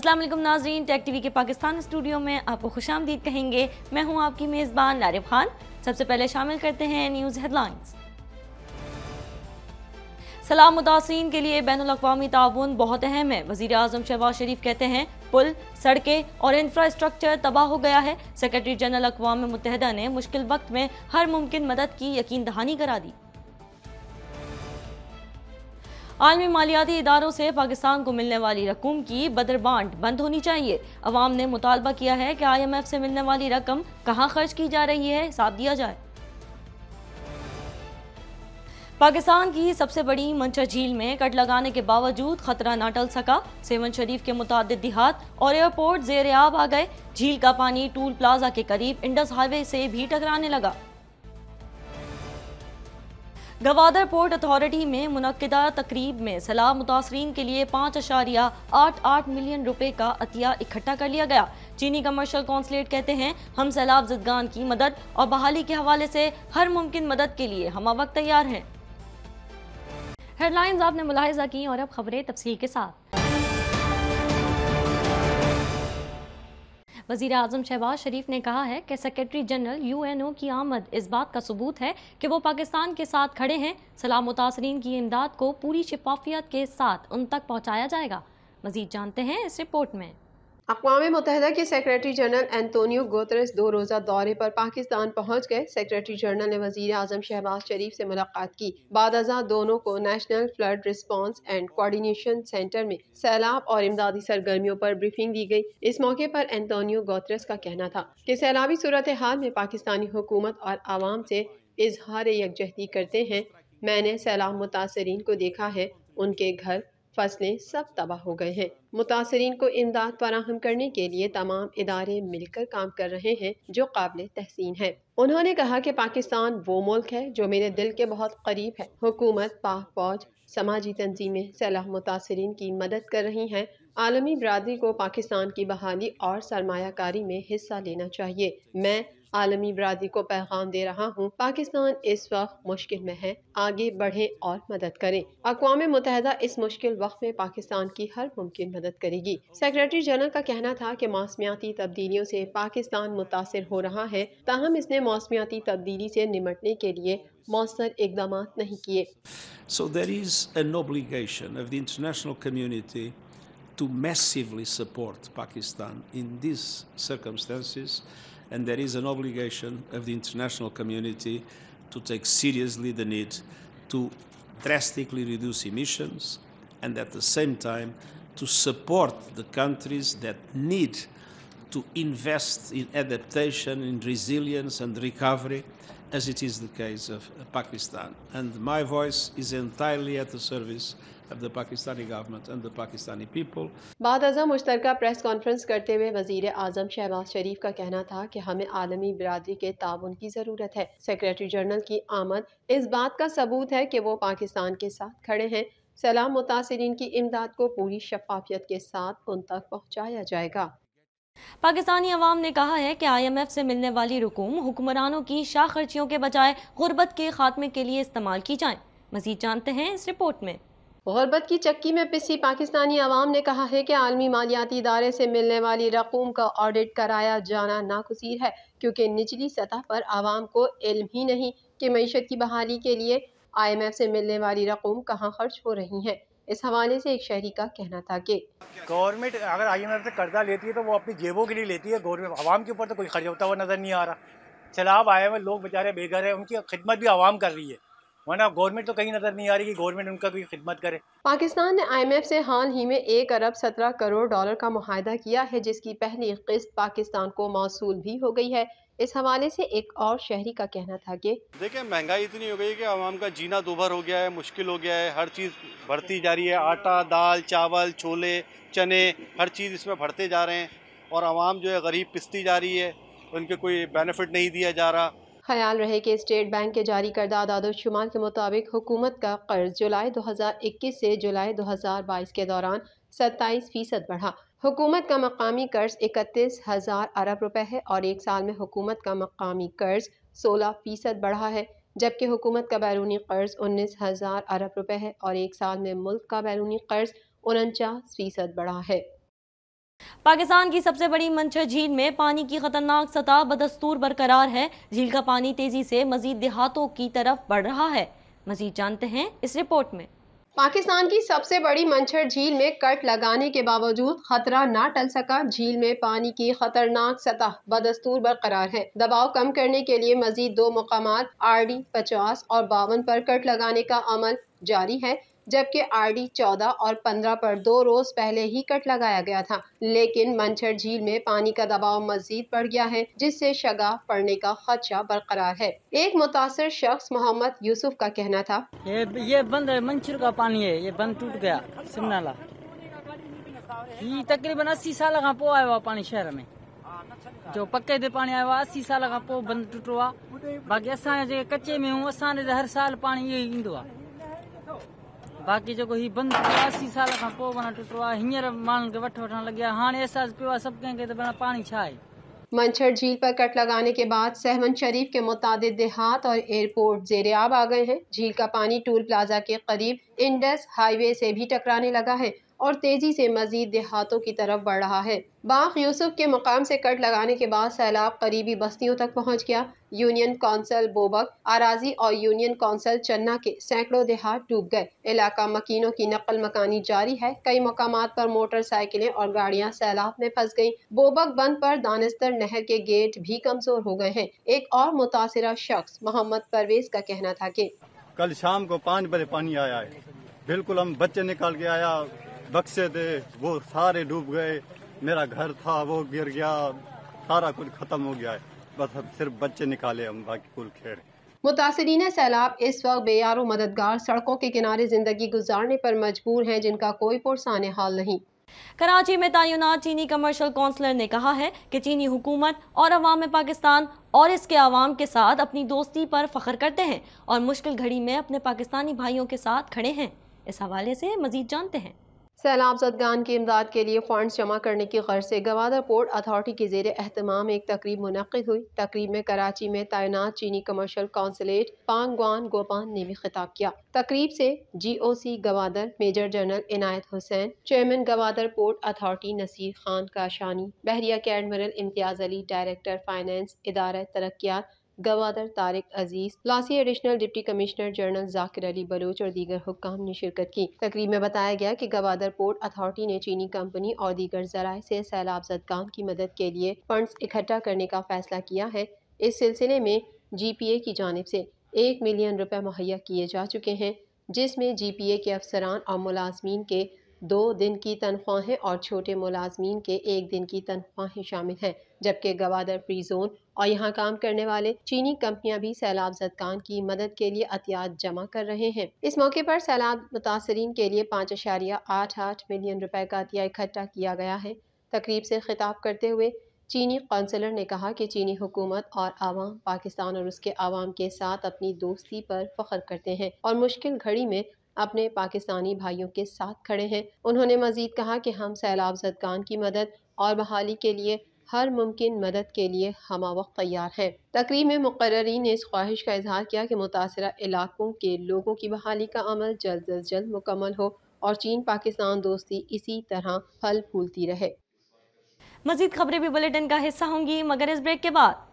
असलम नाजरीन take TV के Pakistan studio में आपको खुश आमदीद कहेंगे मैं हूं आपकी मेज़बान नारिफ खान सबसे पहले शामिल करते हैं न्यूज़ हेडलाइंस सलाम मुतासरीन के लिए बैन अवी ताउन बहुत अहम है वजी अजम शहबाज शरीफ कहते हैं पुल सड़कें और इंफ्रास्ट्रक्चर तबाह हो गया है सेक्रेटरी जनरल अकवा मुतहदा ने मुश्किल वक्त में हर मुमकिन मदद की यकीन दहानी करा दी आलमी मालियाती इदारों से पाकिस्तान को मिलने वाली रकम की बदरबांट बंद होनी चाहिए अवाम ने मुतालबा किया है कि आई एम एफ से मिलने वाली रकम कहाँ खर्च की जा रही है साथ दिया जाए पाकिस्तान की सबसे बड़ी मंचा झील में कट लगाने के बावजूद खतरा न टल सका सेवन शरीफ के मुतद देहात और एयरपोर्ट जेर आब आ गए झील का पानी टूल प्लाजा के करीब इंडस हाईवे से भी टकराने लगा गवादर पोर्ट अथॉरिटी में मुनदा तकरीब में सलाह मुतासरीन के लिए पाँच अशारिया आठ आठ मिलियन रुपए का अतिया इकट्ठा कर लिया गया चीनी कमर्शल कौंसलेट कहते हैं हम सैलाब जदगान की मदद और बहाली के हवाले से हर मुमकिन मदद के लिए हम वक्त तैयार हैं हेडलाइंस आपने मुलाहजा की और अब खबरें तफसील के साथ वजीर अजम शहबाज शरीफ ने कहा है कि सेक्रेटरी जनरल यूएनओ की आमद इस बात का सबूत है कि वो पाकिस्तान के साथ खड़े हैं सलाम मुतासरीन की इमदाद को पूरी शफाफियत के साथ उन तक पहुँचाया जाएगा मजीद जानते हैं इस रिपोर्ट में अकवा मुतहदा के सेक्रेटरी जनरल एंतोनियो गोतरस दो रोज़ा दौरे पर पाकिस्तान पहुँच गए सेक्रेटरी जनरल ने वजीर अजम शहबाज शरीफ से मुलाकात की बाद अजा दोनों को national flood response and coordination centre में सैलाब और इमदादी सरगर्मियों पर ब्रीफिंग दी गई इस मौके पर एंतोनियो गोतरस का कहना था कि सैलाबी सूरत हाल में पाकिस्तानी हुकूमत और आवाम से इजहार यकजहती करते हैं मैंने सैलाब मुतासरीन को देखा है उनके घर फसलें सब तबाह हो गए हैं मुतासरीन को इमदाद फराहम करने के लिए तमाम इदारे मिलकर काम कर रहे हैं जो काबिल तहसीन है उन्होंने कहा कि पाकिस्तान वो मुल्क है जो मेरे दिल के बहुत करीब है हुकूमत पाक फौज समाजी तंजीमें सलाह मुतासरीन की मदद कर रही हैं आलमी बरदरी को पाकिस्तान की बहाली और सरमाकारी में हिस्सा लेना चाहिए मैं आलमी बरदरी को पैगाम दे रहा हूँ पाकिस्तान इस वक्त मुश्किल में है आगे बढ़े और मदद करें अकवा मुतहदा इस मुश्किल वक्त में पाकिस्तान की हर मुमकिन मदद करेगी सेक्रेटरी जनरल का कहना था की मौसमियाती तब्दीलियों से पाकिस्तान मुतासर हो रहा है ताहम इसने मौसमियाती तब्दीली से निमटने के लिए मौसर इकदाम नहीं किए So there is an obligation of the international community to massively support Pakistan in these circumstances and there is an obligation of the international community to take seriously the need to drastically reduce emissions and at the same time to support the countries that need to invest in adaptation, in resilience and recovery, as it is the case of Pakistan. And my voice is entirely at the service of the Pakistani government and the Pakistani people. बाद अजा मुश्तरका press conference करते हुए वजीर आजम शहबाज शरीफ का कहना था कि हमें आलमी बरदरी के ताउन की ज़रूरत है सेक्रेटरी जनरल की आमद इस बात का सबूत है कि वो पाकिस्तान के साथ खड़े हैं सलाम मुतासरीन की इमदाद को पूरी शफाफियत के साथ उन तक पहुँचाया जाएगा पाकिस्तानी अवाम ने कहा है कि आईएमएफ से मिलने वाली रकूम हुक्मरानों की शाह खर्चियों के बजाय गुर्बत के खात्मे के लिए इस्तेमाल की जाए मजीद जानते हैं इस रिपोर्ट में गुरबत की चक्की में पिसी पाकिस्तानी आवाम ने कहा है कि आलमी मालियाती इदारे से मिलने वाली रकूम का ऑडिट कराया जाना नाकुसीर है क्योंकि निचली सतह पर आवाम को इल्म ही नहीं कि मीशत की बहाली के लिए आई एम एफ से मिलने वाली रकूम कहाँ खर्च हो रही है इस हवाले से एक शहरी का कहना था कि गवर्नमेंट अगर आई एम एफ से कर्जा लेती है तो वो अपनी जेबों के लिए लेती है गवर्नमेंट आवाम के ऊपर तो कोई खर्च होता हुआ नज़र नहीं आ रहा चला आए हुए लोग बेचारे बेघर है उनकी खिदमत भी आवाम कर रही है वरना गवर्नमेंट तो कहीं नजर नहीं आ रही कि गवर्नमेंट उनका कोई खिदमत करे पाकिस्तान ने आईएमएफ से हाल ही में एक अरब सत्रह करोड़ डॉलर का माहदा किया है जिसकी पहली किस्त पाकिस्तान को मौसू भी हो गई है इस हवाले से एक और शहरी का कहना था कि देखिए महंगाई इतनी हो गई कि आवाम का जीना दोभर हो गया है मुश्किल हो गया है हर चीज़ बढ़ती जा रही है आटा दाल चावल छोले चने हर चीज़ इसमें भरते जा रहे हैं और आवाम जो है गरीब पिसती जा रही है उनके कोई बेनिफिट नहीं दिया जा रहा ख्याल रहे कि स्टेट बैंक के जारी करदा आदादोशुमार के मुताबिक हुकूमत का कर्ज जुलाई 2021 से जुलाई 2022 के दौरान 27 फीसद बढ़ा हुकूमत का मकामी कर्ज इकतीस हज़ार अरब रुपए है और एक साल में हुकूमत का मकामी कर्ज 16 फीसद बढ़ा है जबकि हुकूमत का बैरूनी कर्ज उन्नीस हज़ार अरब रुपए है और एक साल में मुल्क का बैरूनी कर्ज उनचास फीसद बढ़ा है पाकिस्तान की सबसे बड़ी मंचर झील में पानी की खतरनाक सतह बदस्तूर बरकरार है झील का पानी तेजी से मजीद देहातों की तरफ बढ़ रहा है मजीद जानते हैं इस रिपोर्ट में पाकिस्तान की सबसे बड़ी मंचर झील में कट लगाने के बावजूद खतरा ना टल सका झील में पानी की खतरनाक सतह बदस्तूर बरकरार है दबाव कम करने के लिए मजीद दो मकाम आर डी पचास और बावन पर कट लगाने का अमल जारी है जबकि आरडी 14 और 15 पर दो रोज पहले ही कट लगाया गया था लेकिन मंचर झील में पानी का दबाव मजीद बढ़ गया है जिससे शगा पड़ने का खदशा बरकरार है एक मुतासर शख्स मोहम्मद यूसुफ का कहना था ये ये बंद है मंचर का पानी है ये बंद टूट गया सिमनाला तकरीबन अस्सी साल का पो आया हुआ पानी शहर में जो पक्के दे पानी आया हुआ अस्सी साल का पो बंद टूटो बाक़ी असा कच्चे में हूँ हर साल पानी ये बाक़ी जो ही बंद अस्सी साल का पो बना टुटो आहे मान के खे वठ वठणु लॻिया हाँ अहसासु पे सब कहें कंहिंखे त भेण पाणी छा आहे झील पर कट लगाने के बाद सहमन शरीफ के मुताद देहात और एयरपोर्ट आब आ गए हैं झील का पानी टूल प्लाजा के करीब इंडस हाईवे से भी टकराने लगा है और तेज़ी से मजीद देहातों की तरफ बढ़ रहा है बाघ यूसुफ के मकाम से कट लगाने के बाद सैलाब करीबी बस्तियों तक पहुंच गया यूनियन कौंसल बोबक आराजी और यूनियन कौंसल चन्ना के सैकड़ों देहात डूब गए इलाका मकीनों की नकल मकानी जारी है कई मकाम पर मोटरसाइकिलें और गाड़ियां सैलाब में फंस गयी बोबक बंद पर दानिस्तर नहर के गेट भी कमजोर हो गए हैं एक और मुतासरा शख्स मोहम्मद परवेज का कहना था की कल शाम को पाँच बजे पानी आया है बिल्कुल हम बच्चे निकाल के आया बक्से थे वो सारे डूब गए मेरा घर था वो गिर गया सारा कुछ खत्म हो गया है बस हम सिर्फ बच्चे निकाले हम बाकी कुल खेड़ मुतासरीन सैलाब इस वक्त बेयारो मददगार सड़कों के किनारे ज़िंदगी गुजारने पर मजबूर हैं जिनका कोई पुरसान हाल नहीं कराची में तयनत चीनी कमर्शल काउंसलर ने कहा है कि चीनी हुकूमत और अवाम पाकिस्तान और इसके आवाम के साथ अपनी दोस्ती पर फख्र करते हैं और मुश्किल घड़ी में अपने पाकिस्तानी भाइयों के साथ खड़े हैं इस हवाले से मजीद जानते हैं सैलाब जदगान की इमदाद के लिए फंड जमा करने की गर्ज से गवादर पोर्ट अथॉरिटी के जेर अहतमाम एक तकरीब मुनद हुई तकरीब में कराची में तैनात चीनी कमर्शल कौंसलेट पांगवान गोपान ने भी खिताब किया तकरीब से G O C Gwadar major general Inayat Hussain chairman Gwadar port authority Naseer Khan Kashani बहरिया के admiral Imtiaz Ali director finance इदारा तरक्यात Gwadar Tariq Aziz Lasi additional deputy commissioner general Zakir Ali Baloch और दीगर हुक्म ने शिरकत की तकरीब में बताया गया कि गवादर पोर्ट अथॉरिटी ने चीनी कंपनी और दीगर जराये से सैलाब जदगान की मदद के लिए फंड इकट्ठा करने का फैसला किया है इस सिलसिले में जी पी ए की जानब से एक मिलियन रुपये मुहैया किए जा चुके हैं जिसमें जी पी ए के अफसरान और मुलाजमीन के दो दिन की तनख्वाहें और छोटे मुलाजमीन के एक दिन की तनख्वाहें शामिल हैं जबकि गवादर फ्री जोन और यहाँ काम करने वाले चीनी कंपनियां भी सैलाब जदकान की मदद के लिए अतियात जमा कर रहे हैं इस मौके पर सैलाब मुतासरीन के लिए पाँच अशारिया आठ आठ मिलियन रुपए का अतिया इकट्ठा किया गया है तकरीब से खिताब करते हुए चीनी कौंसलर ने कहा कि चीनी हुकूमत और आवाम पाकिस्तान और उसके आवाम के साथ अपनी दोस्ती पर फख्र करते हैं और मुश्किल घड़ी में अपने पाकिस्तानी भाइयों के साथ खड़े हैं उन्होंने मजीद कहा कि हम सैलाब जदगान की मदद और बहाली के लिए हर मुमकिन मदद के लिए हम वक्त तैयार हैं तकरीब में मुकर्रीन ने इस ख्वाहिश का इजहार किया कि मुतासर इलाकों के लोगों की बहाली का अमल जल्द अज जल्द मुकम्मल हो और चीन पाकिस्तान दोस्ती इसी तरह फल फूलती रहे मजीद खबरें भी बुलेटिन का हिस्सा होंगी मगर इस ब्रेक के बाद